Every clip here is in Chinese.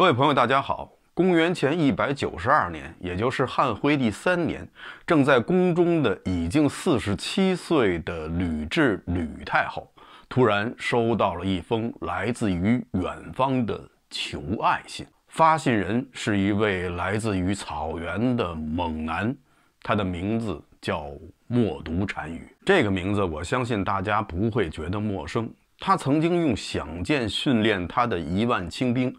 各位朋友，大家好。公元前一百九十二年，也就是汉惠帝三年，正在宫中的已经四十七岁的吕雉吕太后，突然收到了一封来自于远方的求爱信。发信人是一位来自于草原的猛男，他的名字叫默读单于。这个名字我相信大家不会觉得陌生。他曾经用响箭训练他的一万清兵。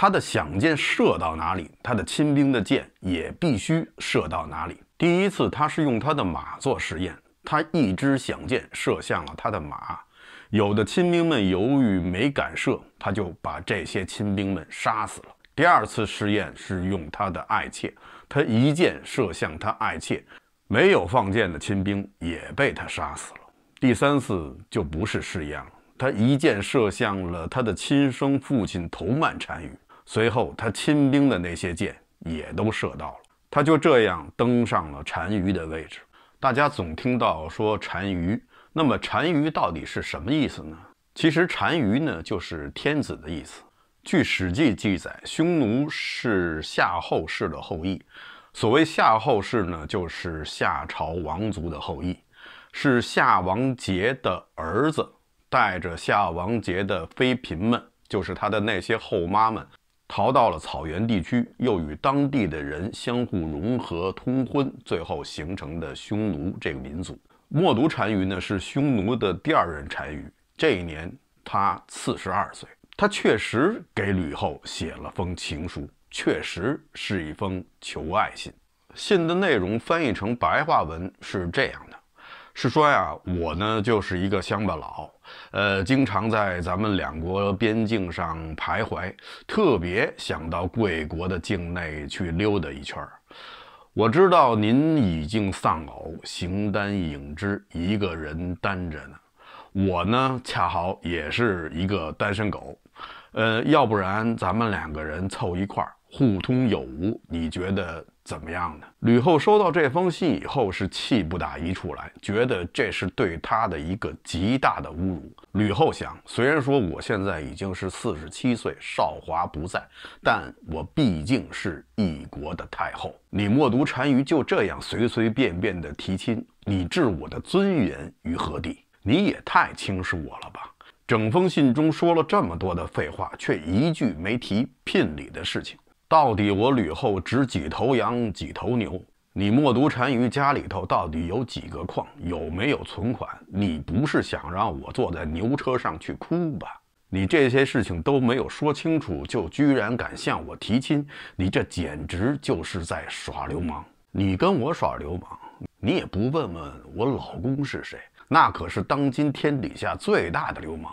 他的响箭射到哪里，他的亲兵的箭也必须射到哪里。第一次，他是用他的马做实验，他一支响箭射向了他的马，有的亲兵们犹豫没敢射，他就把这些亲兵们杀死了。第二次试验是用他的爱妾，他一箭射向他爱妾，没有放箭的亲兵也被他杀死了。第三次就不是试验了，他一箭射向了他的亲生父亲头曼单于。随后，他亲兵的那些箭也都射到了，他就这样登上了单于的位置。大家总听到说单于，那么单于到底是什么意思呢？其实单于呢，就是天子的意思。据《史记》记载，匈奴是夏后氏的后裔。所谓夏后氏呢，就是夏朝王族的后裔，是夏王杰的儿子带着夏王杰的妃嫔们，就是他的那些后妈们。逃到了草原地区，又与当地的人相互融合通婚，最后形成的匈奴这个民族。冒顿单于呢，是匈奴的第二任单于。这一年他四十二岁，他确实给吕后写了封情书，确实是一封求爱信。信的内容翻译成白话文是这样。是说呀，我呢就是一个乡巴佬，呃，经常在咱们两国边境上徘徊，特别想到贵国的境内去溜达一圈儿。我知道您已经丧偶，形单影只，一个人单着呢。我呢恰好也是一个单身狗，呃，要不然咱们两个人凑一块儿互通有无，你觉得？怎么样呢？吕后收到这封信以后是气不打一处来，觉得这是对她的一个极大的侮辱。吕后想，虽然说我现在已经是四十七岁，韶华不再，但我毕竟是一国的太后。你默读单于就这样随随便便的提亲，你置我的尊严于何地？你也太轻视我了吧！整封信中说了这么多的废话，却一句没提聘礼的事情。到底我吕后值几头羊几头牛？你莫读单于家里头到底有几个矿？有没有存款？你不是想让我坐在牛车上去哭吧？你这些事情都没有说清楚，就居然敢向我提亲？你这简直就是在耍流氓！你跟我耍流氓，你也不问问我老公是谁？那可是当今天底下最大的流氓！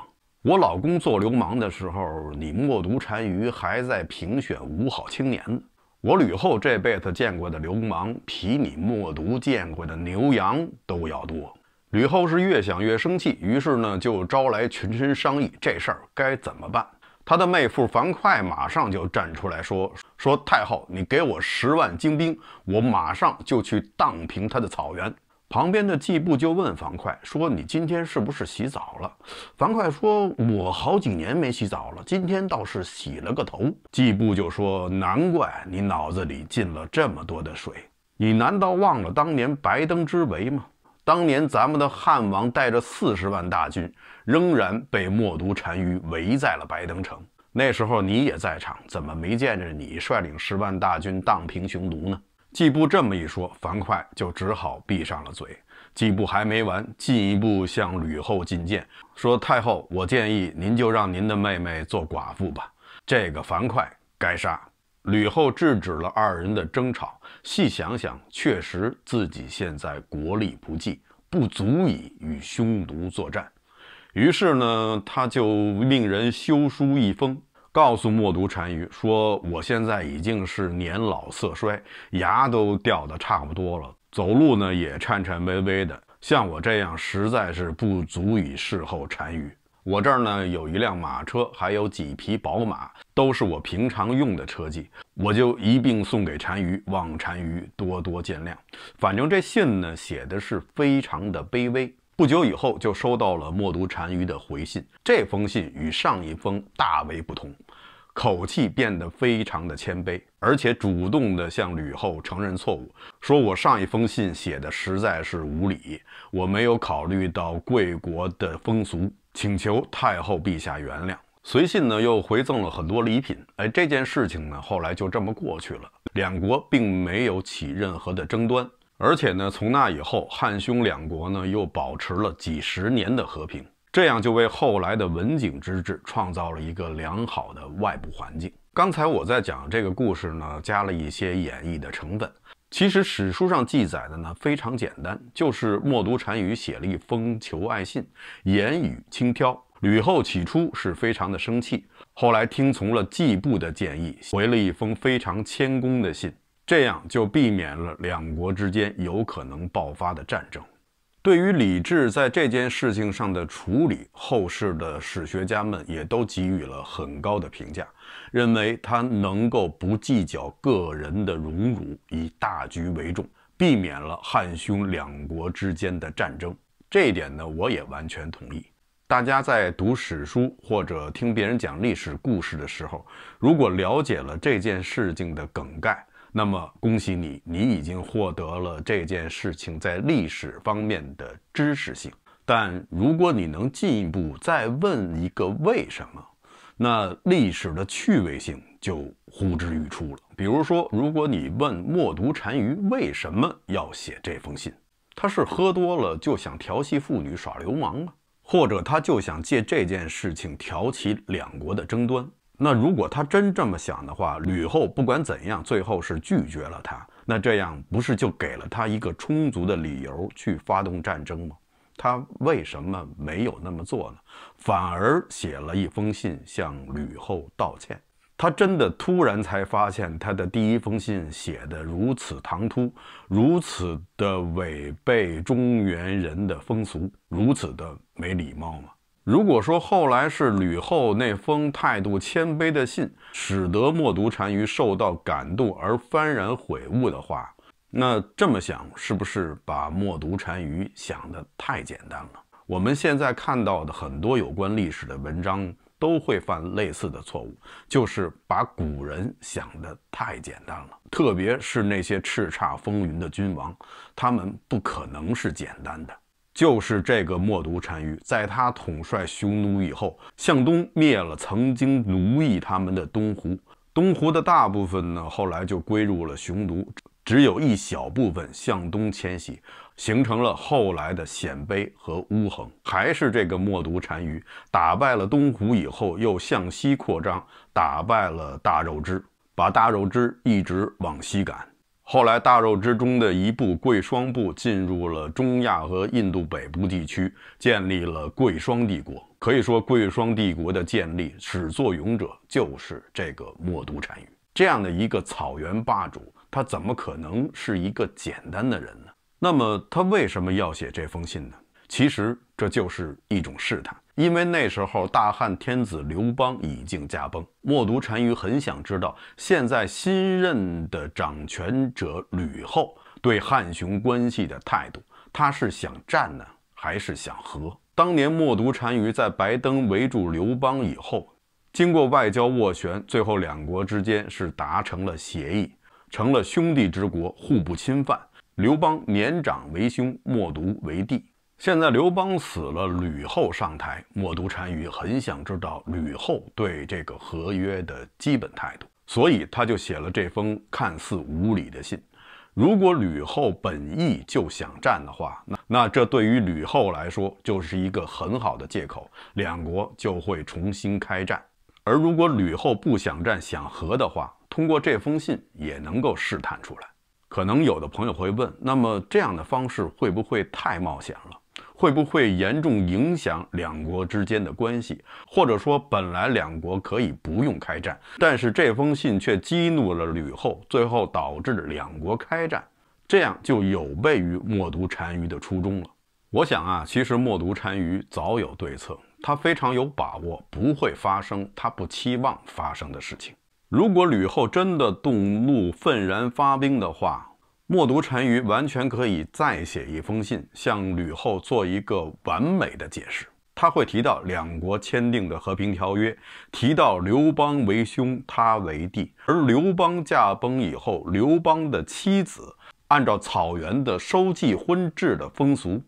我老公做流氓的时候，你默读单于还在评选五好青年呢。我吕后这辈子见过的流氓，比你默读见过的牛羊都要多。吕后是越想越生气，于是呢就招来群臣商议这事儿该怎么办。她的妹夫樊哙马上就站出来说：“说太后，你给我十万精兵，我马上就去荡平他的草原。”旁边的季布就问樊哙说：“你今天是不是洗澡了？”樊哙说：“我好几年没洗澡了，今天倒是洗了个头。”季布就说：“难怪你脑子里进了这么多的水，你难道忘了当年白登之围吗？当年咱们的汉王带着四十万大军，仍然被默读单于围在了白登城。那时候你也在场，怎么没见着你率领十万大军荡平匈奴呢？”季布这么一说，樊哙就只好闭上了嘴。季布还没完，进一步向吕后进谏，说：“太后，我建议您就让您的妹妹做寡妇吧。这个樊哙该杀。”吕后制止了二人的争吵。细想想，确实自己现在国力不济，不足以与匈奴作战。于是呢，他就命人修书一封。告诉默读单于说：“我现在已经是年老色衰，牙都掉的差不多了，走路呢也颤颤巍巍的。像我这样，实在是不足以侍候单于。我这儿呢有一辆马车，还有几匹宝马，都是我平常用的车技，我就一并送给单于，望单于多多见谅。反正这信呢，写的是非常的卑微。”不久以后，就收到了默读单于的回信。这封信与上一封大为不同，口气变得非常的谦卑，而且主动的向吕后承认错误，说我上一封信写的实在是无礼，我没有考虑到贵国的风俗，请求太后陛下原谅。随信呢，又回赠了很多礼品。哎，这件事情呢，后来就这么过去了，两国并没有起任何的争端。而且呢，从那以后，汉匈两国呢又保持了几十年的和平，这样就为后来的文景之治创造了一个良好的外部环境。刚才我在讲这个故事呢，加了一些演绎的成分。其实史书上记载的呢非常简单，就是冒读单于写了一封求爱信，言语轻佻，吕后起初是非常的生气，后来听从了季布的建议，回了一封非常谦恭的信。这样就避免了两国之间有可能爆发的战争。对于李治在这件事情上的处理，后世的史学家们也都给予了很高的评价，认为他能够不计较个人的荣辱，以大局为重，避免了汉匈两国之间的战争。这一点呢，我也完全同意。大家在读史书或者听别人讲历史故事的时候，如果了解了这件事情的梗概。那么恭喜你，你已经获得了这件事情在历史方面的知识性。但如果你能进一步再问一个为什么，那历史的趣味性就呼之欲出了。比如说，如果你问默读单于为什么要写这封信，他是喝多了就想调戏妇女耍流氓吗？或者他就想借这件事情挑起两国的争端？那如果他真这么想的话，吕后不管怎样，最后是拒绝了他。那这样不是就给了他一个充足的理由去发动战争吗？他为什么没有那么做呢？反而写了一封信向吕后道歉。他真的突然才发现，他的第一封信写的如此唐突，如此的违背中原人的风俗，如此的没礼貌吗？如果说后来是吕后那封态度谦卑的信，使得默读单于受到感动而幡然悔悟的话，那这么想是不是把默读单于想得太简单了？我们现在看到的很多有关历史的文章都会犯类似的错误，就是把古人想得太简单了，特别是那些叱咤风云的君王，他们不可能是简单的。就是这个默毒单于，在他统帅匈奴以后，向东灭了曾经奴役他们的东胡，东胡的大部分呢，后来就归入了匈奴，只有一小部分向东迁徙，形成了后来的鲜卑和乌恒。还是这个默毒单于打败了东胡以后，又向西扩张，打败了大肉支，把大肉支一直往西赶。后来，大肉之中的一部贵霜部进入了中亚和印度北部地区，建立了贵霜帝国。可以说，贵霜帝国的建立始作俑者就是这个默读单于。这样的一个草原霸主，他怎么可能是一个简单的人呢？那么，他为什么要写这封信呢？其实，这就是一种试探。因为那时候大汉天子刘邦已经驾崩，默读单于很想知道现在新任的掌权者吕后对汉匈关系的态度，他是想战呢，还是想和？当年默读单于在白登围住刘邦以后，经过外交斡旋，最后两国之间是达成了协议，成了兄弟之国，互不侵犯。刘邦年长为兄，默读为弟。现在刘邦死了，吕后上台。冒读单于很想知道吕后对这个合约的基本态度，所以他就写了这封看似无理的信。如果吕后本意就想战的话，那那这对于吕后来说就是一个很好的借口，两国就会重新开战。而如果吕后不想战、想和的话，通过这封信也能够试探出来。可能有的朋友会问，那么这样的方式会不会太冒险了？会不会严重影响两国之间的关系？或者说，本来两国可以不用开战，但是这封信却激怒了吕后，最后导致两国开战，这样就有悖于默读单于的初衷了。我想啊，其实默读单于早有对策，他非常有把握不会发生他不期望发生的事情。如果吕后真的动怒愤然发兵的话，默读单于完全可以再写一封信，向吕后做一个完美的解释。他会提到两国签订的和平条约，提到刘邦为兄，他为弟，而刘邦驾崩以后，刘邦的妻子按照草原的收继婚制的风俗，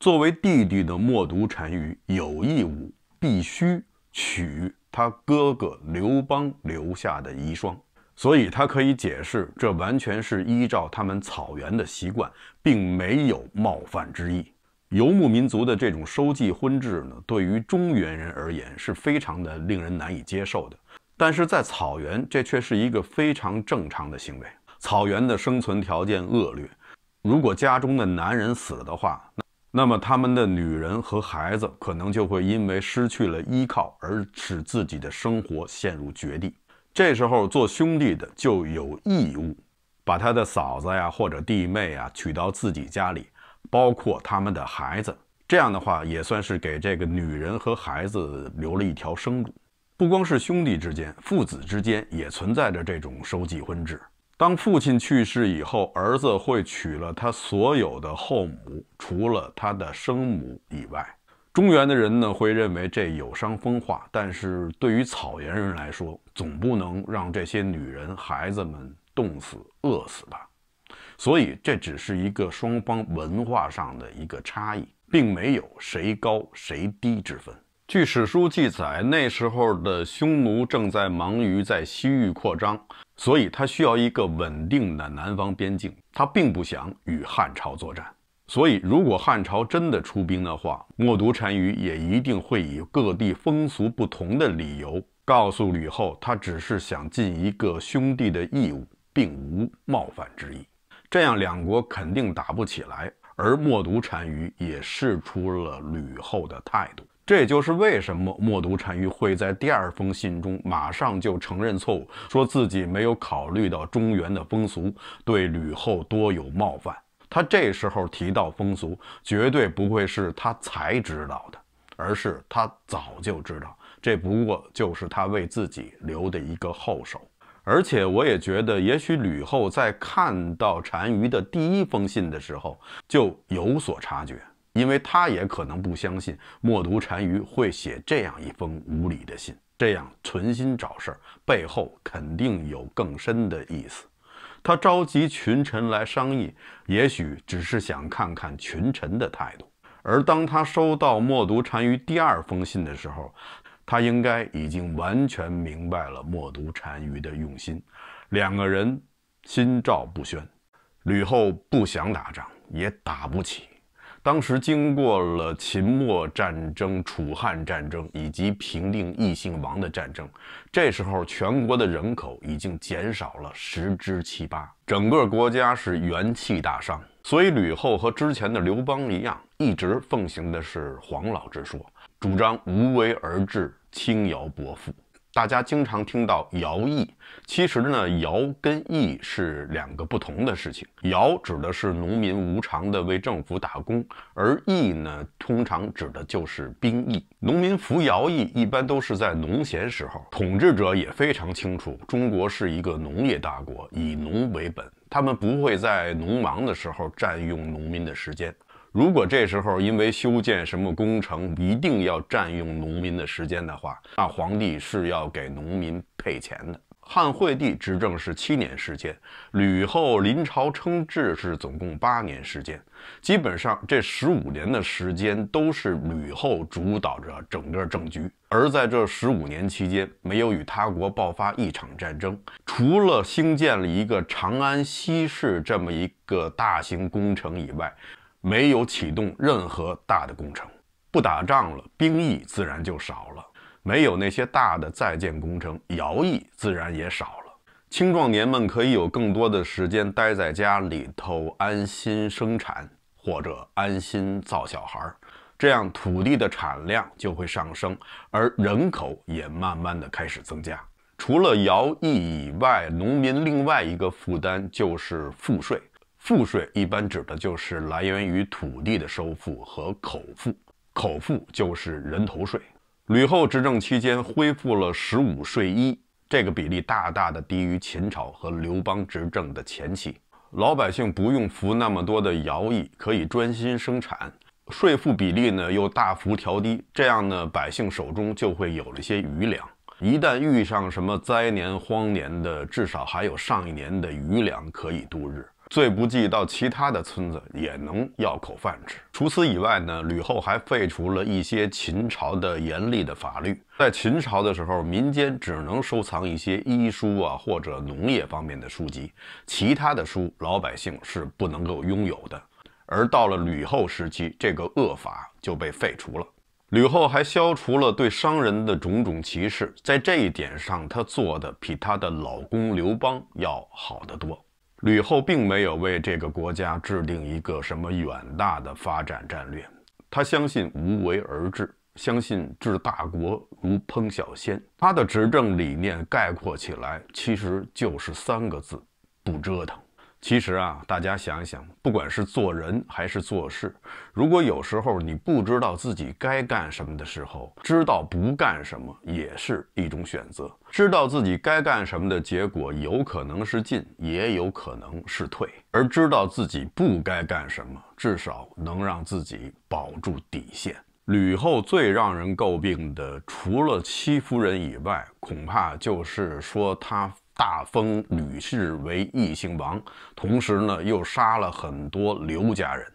作为弟弟的默读单于有义务必须娶他哥哥刘邦留下的遗孀。所以，他可以解释，这完全是依照他们草原的习惯，并没有冒犯之意。游牧民族的这种收继婚制呢，对于中原人而言是非常的令人难以接受的，但是在草原，这却是一个非常正常的行为。草原的生存条件恶劣，如果家中的男人死了的话，那么他们的女人和孩子可能就会因为失去了依靠而使自己的生活陷入绝地。这时候做兄弟的就有义务，把他的嫂子呀或者弟妹呀娶到自己家里，包括他们的孩子。这样的话也算是给这个女人和孩子留了一条生路。不光是兄弟之间，父子之间也存在着这种收继婚制。当父亲去世以后，儿子会娶了他所有的后母，除了他的生母以外。中原的人呢，会认为这有伤风化；但是对于草原人来说，总不能让这些女人、孩子们冻死、饿死吧。所以，这只是一个双方文化上的一个差异，并没有谁高谁低之分。据史书记载，那时候的匈奴正在忙于在西域扩张，所以他需要一个稳定的南方边境，他并不想与汉朝作战。所以，如果汉朝真的出兵的话，默读单于也一定会以各地风俗不同的理由，告诉吕后，他只是想尽一个兄弟的义务，并无冒犯之意。这样，两国肯定打不起来。而默读单于也示出了吕后的态度，这也就是为什么默读单于会在第二封信中马上就承认错误，说自己没有考虑到中原的风俗，对吕后多有冒犯。他这时候提到风俗，绝对不会是他才知道的，而是他早就知道。这不过就是他为自己留的一个后手。而且我也觉得，也许吕后在看到单于的第一封信的时候就有所察觉，因为他也可能不相信默读单于会写这样一封无理的信，这样存心找事儿，背后肯定有更深的意思。他召集群臣来商议，也许只是想看看群臣的态度。而当他收到冒读单于第二封信的时候，他应该已经完全明白了冒读单于的用心。两个人心照不宣。吕后不想打仗，也打不起。当时经过了秦末战争、楚汉战争以及平定异姓王的战争，这时候全国的人口已经减少了十之七八，整个国家是元气大伤。所以吕后和之前的刘邦一样，一直奉行的是黄老之说，主张无为而治、轻徭薄赋。大家经常听到徭役，其实呢，徭跟役是两个不同的事情。徭指的是农民无偿的为政府打工，而役呢，通常指的就是兵役。农民服徭役一般都是在农闲时候，统治者也非常清楚，中国是一个农业大国，以农为本，他们不会在农忙的时候占用农民的时间。如果这时候因为修建什么工程一定要占用农民的时间的话，那皇帝是要给农民配钱的。汉惠帝执政是七年时间，吕后临朝称制是总共八年时间，基本上这十五年的时间都是吕后主导着整个政局。而在这十五年期间，没有与他国爆发一场战争，除了兴建了一个长安西市这么一个大型工程以外。没有启动任何大的工程，不打仗了，兵役自然就少了；没有那些大的在建工程，徭役自然也少了。青壮年们可以有更多的时间待在家里头，安心生产或者安心造小孩儿，这样土地的产量就会上升，而人口也慢慢的开始增加。除了徭役以外，农民另外一个负担就是赋税。赋税一般指的就是来源于土地的收赋和口赋，口赋就是人头税。吕后执政期间恢复了十五税一，这个比例大大的低于秦朝和刘邦执政的前期，老百姓不用服那么多的徭役，可以专心生产，税赋比例呢又大幅调低，这样呢百姓手中就会有了些余粮，一旦遇上什么灾年荒年的，至少还有上一年的余粮可以度日。最不济，到其他的村子也能要口饭吃。除此以外呢，吕后还废除了一些秦朝的严厉的法律。在秦朝的时候，民间只能收藏一些医书啊或者农业方面的书籍，其他的书老百姓是不能够拥有的。而到了吕后时期，这个恶法就被废除了。吕后还消除了对商人的种种歧视，在这一点上，她做的比她的老公刘邦要好得多。吕后并没有为这个国家制定一个什么远大的发展战略，她相信无为而治，相信治大国如烹小鲜。她的执政理念概括起来其实就是三个字：不折腾。其实啊，大家想一想，不管是做人还是做事，如果有时候你不知道自己该干什么的时候，知道不干什么也是一种选择。知道自己该干什么的结果，有可能是进，也有可能是退；而知道自己不该干什么，至少能让自己保住底线。吕后最让人诟病的，除了戚夫人以外，恐怕就是说她。大封吕氏为异姓王，同时呢又杀了很多刘家人。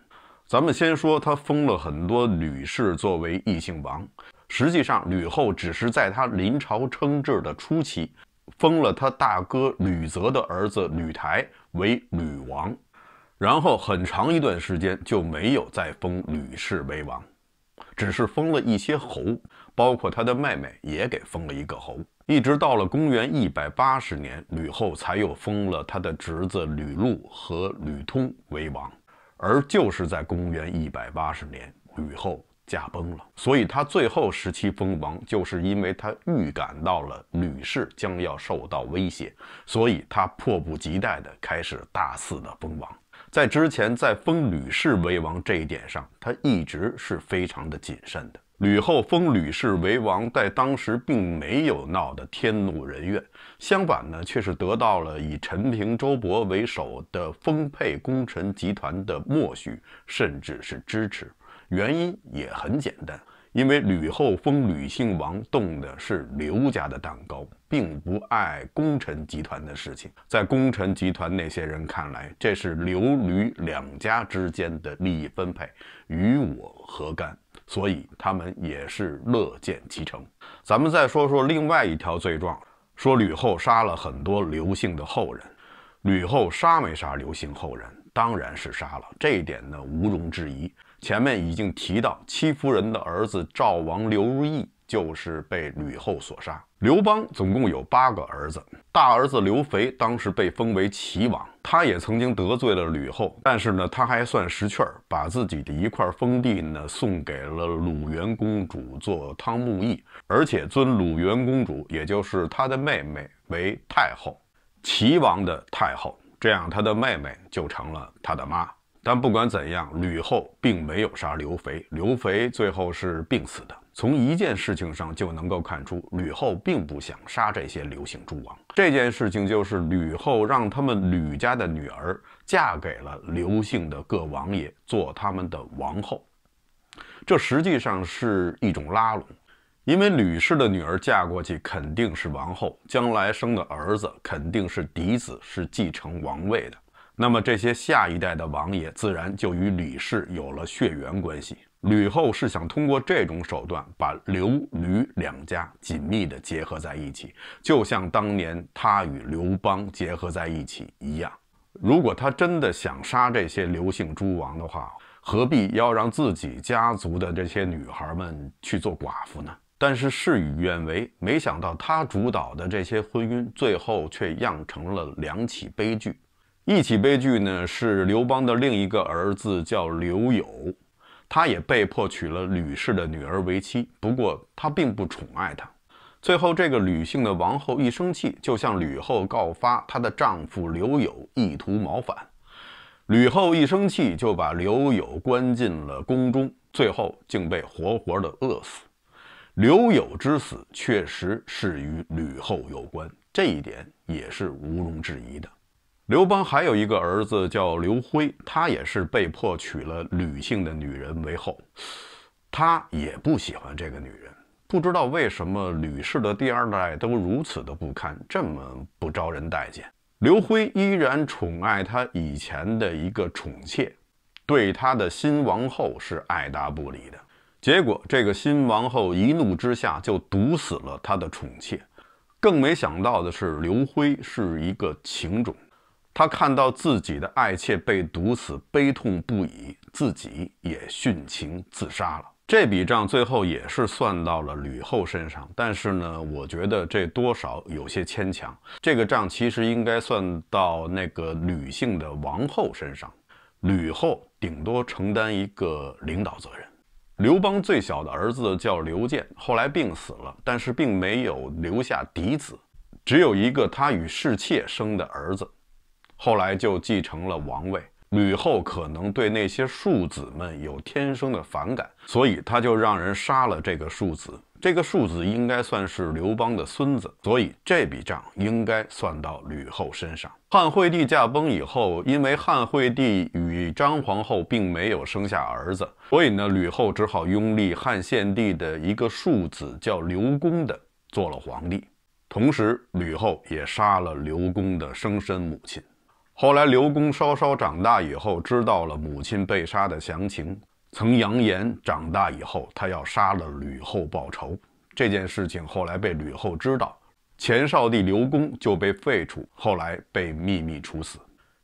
咱们先说他封了很多吕氏作为异姓王。实际上，吕后只是在他临朝称制的初期，封了他大哥吕泽的儿子吕台为吕王，然后很长一段时间就没有再封吕氏为王，只是封了一些侯，包括他的妹妹也给封了一个侯。一直到了公元一百八十年，吕后才又封了他的侄子吕禄和吕通为王。而就是在公元一百八十年，吕后驾崩了。所以她最后时期封王，就是因为她预感到了吕氏将要受到威胁，所以她迫不及待的开始大肆的封王。在之前，在封吕氏为王这一点上，她一直是非常的谨慎的。吕后封吕氏为王，在当时并没有闹得天怒人怨，相反呢，却是得到了以陈平、周勃为首的丰沛功臣集团的默许，甚至是支持。原因也很简单，因为吕后封吕姓王，动的是刘家的蛋糕，并不爱功臣集团的事情。在功臣集团那些人看来，这是刘吕两家之间的利益分配，与我何干？所以他们也是乐见其成。咱们再说说另外一条罪状，说吕后杀了很多刘姓的后人。吕后杀没杀刘姓后人？当然是杀了，这一点呢，毋庸置疑。前面已经提到，戚夫人的儿子赵王刘如意。就是被吕后所杀。刘邦总共有八个儿子，大儿子刘肥当时被封为齐王，他也曾经得罪了吕后，但是呢，他还算识趣儿，把自己的一块封地呢送给了鲁元公主做汤沐邑，而且尊鲁元公主，也就是他的妹妹为太后，齐王的太后，这样他的妹妹就成了他的妈。但不管怎样，吕后并没有杀刘肥，刘肥最后是病死的。从一件事情上就能够看出，吕后并不想杀这些刘姓诸王。这件事情就是吕后让他们吕家的女儿嫁给了刘姓的各王爷，做他们的王后。这实际上是一种拉拢，因为吕氏的女儿嫁过去肯定是王后，将来生的儿子肯定是嫡子，是继承王位的。那么这些下一代的王爷自然就与吕氏有了血缘关系。吕后是想通过这种手段把刘吕两家紧密地结合在一起，就像当年她与刘邦结合在一起一样。如果她真的想杀这些刘姓诸王的话，何必要让自己家族的这些女孩们去做寡妇呢？但是事与愿违，没想到她主导的这些婚姻最后却酿成了两起悲剧。一起悲剧呢，是刘邦的另一个儿子叫刘友。他也被迫娶了吕氏的女儿为妻，不过他并不宠爱她。最后，这个吕姓的王后一生气，就向吕后告发她的丈夫刘友意图谋反。吕后一生气，就把刘友关进了宫中，最后竟被活活的饿死。刘友之死确实是与吕后有关，这一点也是毋庸置疑的。刘邦还有一个儿子叫刘辉，他也是被迫娶了吕姓的女人为后，他也不喜欢这个女人。不知道为什么吕氏的第二代都如此的不堪，这么不招人待见。刘辉依然宠爱他以前的一个宠妾，对他的新王后是爱答不理的。结果这个新王后一怒之下就毒死了他的宠妾。更没想到的是，刘辉是一个情种。他看到自己的爱妾被毒死，悲痛不已，自己也殉情自杀了。这笔账最后也是算到了吕后身上，但是呢，我觉得这多少有些牵强。这个账其实应该算到那个吕姓的王后身上，吕后顶多承担一个领导责任。刘邦最小的儿子叫刘建，后来病死了，但是并没有留下嫡子，只有一个他与侍妾生的儿子。后来就继承了王位。吕后可能对那些庶子们有天生的反感，所以他就让人杀了这个庶子。这个庶子应该算是刘邦的孙子，所以这笔账应该算到吕后身上。汉惠帝驾崩以后，因为汉惠帝与张皇后并没有生下儿子，所以呢，吕后只好拥立汉献帝的一个庶子叫刘恭的做了皇帝，同时吕后也杀了刘恭的生身母亲。后来，刘公稍稍长大以后，知道了母亲被杀的详情，曾扬言长大以后他要杀了吕后报仇。这件事情后来被吕后知道，前少帝刘公就被废除，后来被秘密处死。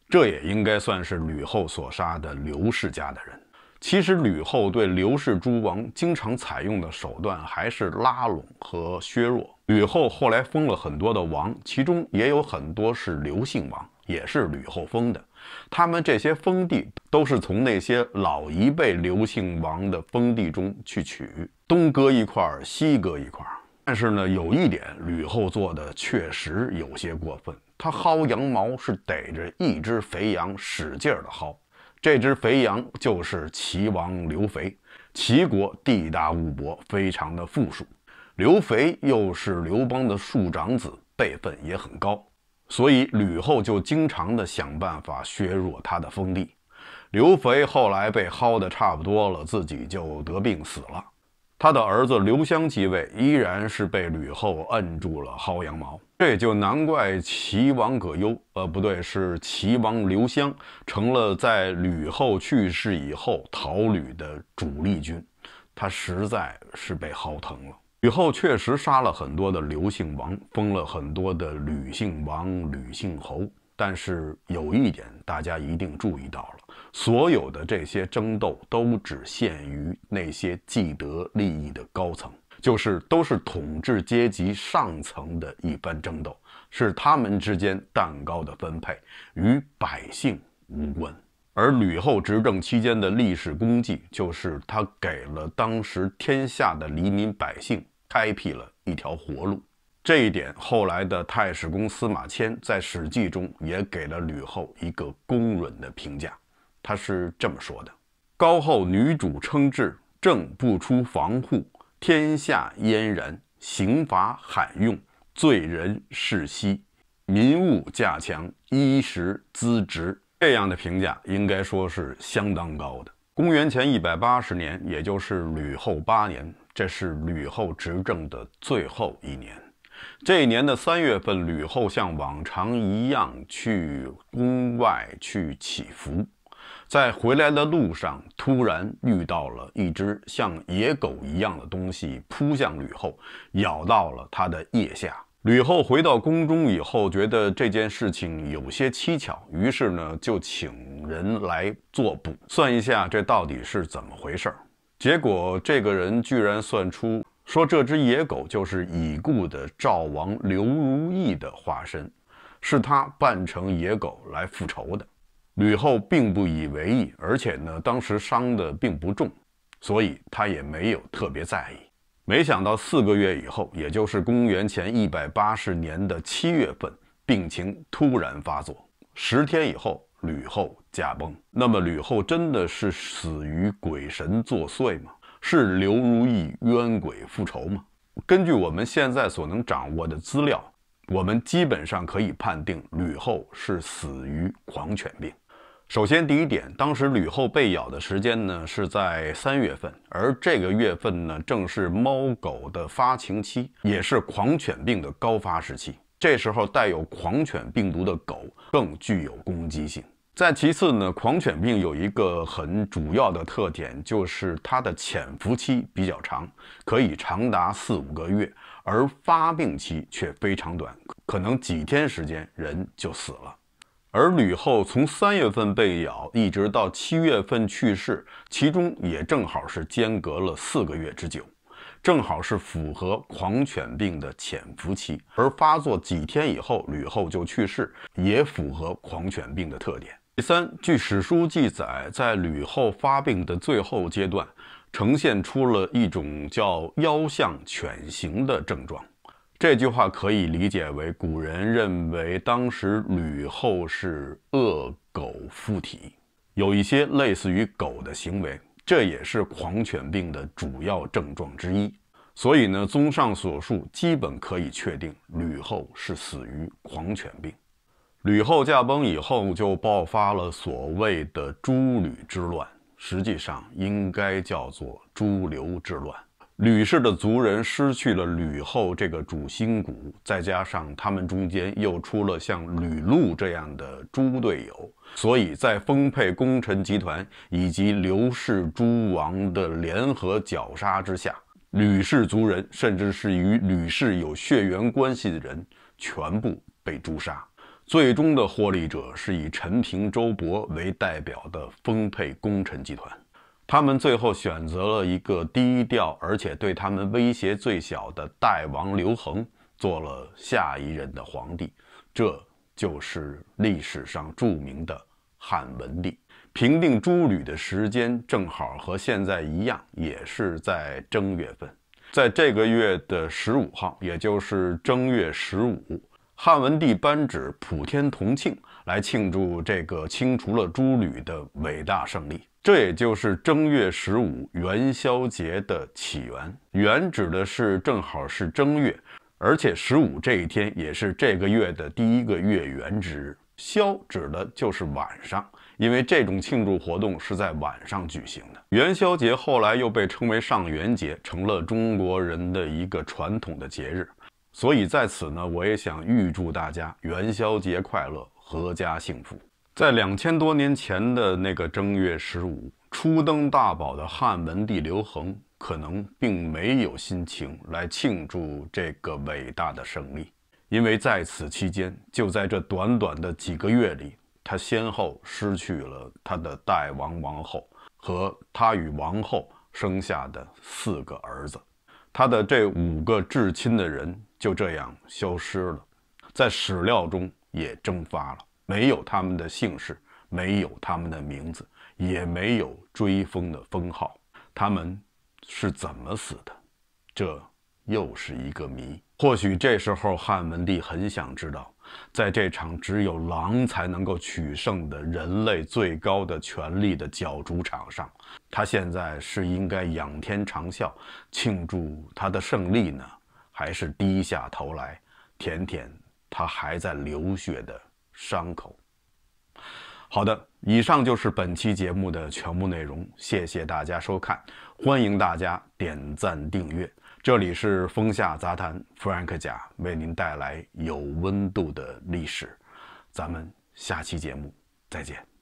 这也应该算是吕后所杀的刘氏家的人。其实，吕后对刘氏诸王经常采用的手段还是拉拢和削弱。吕后后来封了很多的王，其中也有很多是刘姓王。也是吕后封的，他们这些封地都是从那些老一辈刘姓王的封地中去取，东割一块，西割一块。但是呢，有一点，吕后做的确实有些过分。她薅羊毛是逮着一只肥羊使劲儿的薅，这只肥羊就是齐王刘肥。齐国地大物博，非常的富庶。刘肥又是刘邦的庶长子，辈分也很高。所以吕后就经常的想办法削弱他的封地。刘肥后来被薅的差不多了，自己就得病死了。他的儿子刘襄继位，依然是被吕后摁住了薅羊毛。这就难怪齐王葛优，呃，不对，是齐王刘襄成了在吕后去世以后逃吕的主力军。他实在是被薅疼了。吕后确实杀了很多的刘姓王，封了很多的吕姓王、吕姓侯，但是有一点大家一定注意到了，所有的这些争斗都只限于那些既得利益的高层，就是都是统治阶级上层的一般争斗，是他们之间蛋糕的分配，与百姓无关。而吕后执政期间的历史功绩，就是她给了当时天下的黎民百姓。开辟了一条活路，这一点后来的太史公司马迁在《史记》中也给了吕后一个公允的评价，他是这么说的：“高后女主称制，政不出房户，天下晏然，刑罚罕用，罪人是息，民务稼强，衣食资质。”这样的评价应该说是相当高的。公元前一百八十年，也就是吕后八年。这是吕后执政的最后一年。这一年的三月份，吕后像往常一样去宫外去祈福，在回来的路上，突然遇到了一只像野狗一样的东西扑向吕后，咬到了她的腋下。吕后回到宫中以后，觉得这件事情有些蹊跷，于是呢，就请人来做卜，算一下这到底是怎么回事儿。结果，这个人居然算出说这只野狗就是已故的赵王刘如意的化身，是他扮成野狗来复仇的。吕后并不以为意，而且呢，当时伤的并不重，所以她也没有特别在意。没想到四个月以后，也就是公元前一百八十年的七月份，病情突然发作，十天以后，吕后。驾崩，那么吕后真的是死于鬼神作祟吗？是刘如意冤鬼复仇吗？根据我们现在所能掌握的资料，我们基本上可以判定吕后是死于狂犬病。首先，第一点，当时吕后被咬的时间呢是在三月份，而这个月份呢正是猫狗的发情期，也是狂犬病的高发时期。这时候带有狂犬病毒的狗更具有攻击性。再其次呢，狂犬病有一个很主要的特点，就是它的潜伏期比较长，可以长达四五个月，而发病期却非常短，可能几天时间人就死了。而吕后从三月份被咬，一直到七月份去世，其中也正好是间隔了四个月之久，正好是符合狂犬病的潜伏期。而发作几天以后，吕后就去世，也符合狂犬病的特点。第三，据史书记载，在吕后发病的最后阶段，呈现出了一种叫“腰象犬形”的症状。这句话可以理解为，古人认为当时吕后是恶狗附体，有一些类似于狗的行为，这也是狂犬病的主要症状之一。所以呢，综上所述，基本可以确定吕后是死于狂犬病。吕后驾崩以后，就爆发了所谓的“诸吕之乱”，实际上应该叫做“诸刘之乱”。吕氏的族人失去了吕后这个主心骨，再加上他们中间又出了像吕禄这样的猪队友，所以在丰沛功臣集团以及刘氏诸王的联合绞杀之下，吕氏族人，甚至是与吕氏有血缘关系的人，全部被诛杀。最终的获利者是以陈平、周勃为代表的丰沛功臣集团，他们最后选择了一个低调而且对他们威胁最小的代王刘恒做了下一任的皇帝，这就是历史上著名的汉文帝。平定诸吕的时间正好和现在一样，也是在正月份，在这个月的十五号，也就是正月十五。汉文帝颁旨普天同庆，来庆祝这个清除了诸吕的伟大胜利。这也就是正月十五元宵节的起源。元指的是正好是正月，而且十五这一天也是这个月的第一个月圆之日。宵指的就是晚上，因为这种庆祝活动是在晚上举行的。元宵节后来又被称为上元节，成了中国人的一个传统的节日。所以在此呢，我也想预祝大家元宵节快乐，阖家幸福。在两千多年前的那个正月十五，初登大宝的汉文帝刘恒，可能并没有心情来庆祝这个伟大的胜利，因为在此期间，就在这短短的几个月里，他先后失去了他的代王王后和他与王后生下的四个儿子，他的这五个至亲的人。就这样消失了，在史料中也蒸发了，没有他们的姓氏，没有他们的名字，也没有追封的封号。他们是怎么死的？这又是一个谜。或许这时候汉文帝很想知道，在这场只有狼才能够取胜的人类最高的权力的角逐场上，他现在是应该仰天长啸，庆祝他的胜利呢？还是低下头来舔舔他还在流血的伤口。好的，以上就是本期节目的全部内容，谢谢大家收看，欢迎大家点赞订阅。这里是风下杂谈，Frank 甲为您带来有温度的历史，咱们下期节目再见。